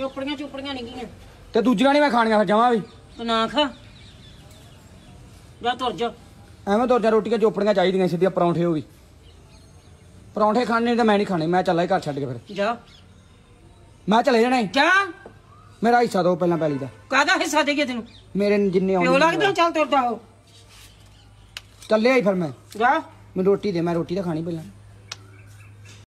ਚੋਪੜੀਆਂ ਚੋਪੜੀਆਂ ਨਹੀਂ ਗਈਆਂ ਤੇ ਦੂਜੀਆਂ ਨਹੀਂ ਮੈਂ ਖਾਣੀਆਂ ਫਿਰ ਜਾਵਾਂ ਵੀ ਤੂੰ ਨਾ ਖਾ ਜਾ ਤੁਰ ਜਾ ਐਵੇਂ ਤੁਰ ਜਾ ਰੋਟੀਆਂ ਚੋਪੜੀਆਂ ਚਾਹੀਦੀਆਂ ਸਿੱਧੀਆਂ ਪਰੌਂਠੇ ਹੋ ਗਈ ਪਰੌਂਠੇ ਖਾਣੇ ਤਾਂ ਮੈਂ ਨਹੀਂ ਖਾਣੇ ਮੈਂ ਚੱਲਾਂ ਹੀ ਘਰ ਛੱਡ ਕੇ ਫਿਰ ਜਾ ਮੈਂ ਚਲੇ ਜਾਣਾ ਹੈ ਜਾ ਮੇਰਾ ਹਿੱਸਾ ਦੋ ਪਹਿਲਾਂ ਪੈਲੀ ਦਾ ਕਾਹਦਾ ਹਿੱਸਾ ਦੇਈਏ ਤੈਨੂੰ ਮੇਰੇ ਜਿੰਨੇ ਆਉਂਦੇ ਪਿਓ ਲੱਗਦਾ ਚੱਲ ਤੁਰਦਾ ਹੋ ਚੱਲੇ ਆਈ ਫਿਰ ਮੈਂ ਜਾ ਮੈਂ ਰੋਟੀ ਦੇ ਮੈਂ ਰੋਟੀ ਤਾਂ ਖਾਣੀ ਪਹਿਲਾਂ